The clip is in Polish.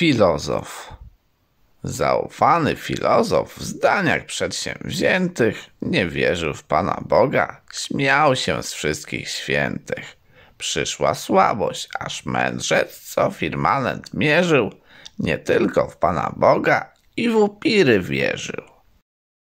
Filozof. Zaufany filozof w zdaniach przedsięwziętych nie wierzył w Pana Boga, śmiał się z wszystkich świętych. Przyszła słabość, aż mędrzec, co firmament mierzył, nie tylko w Pana Boga i w upiry wierzył.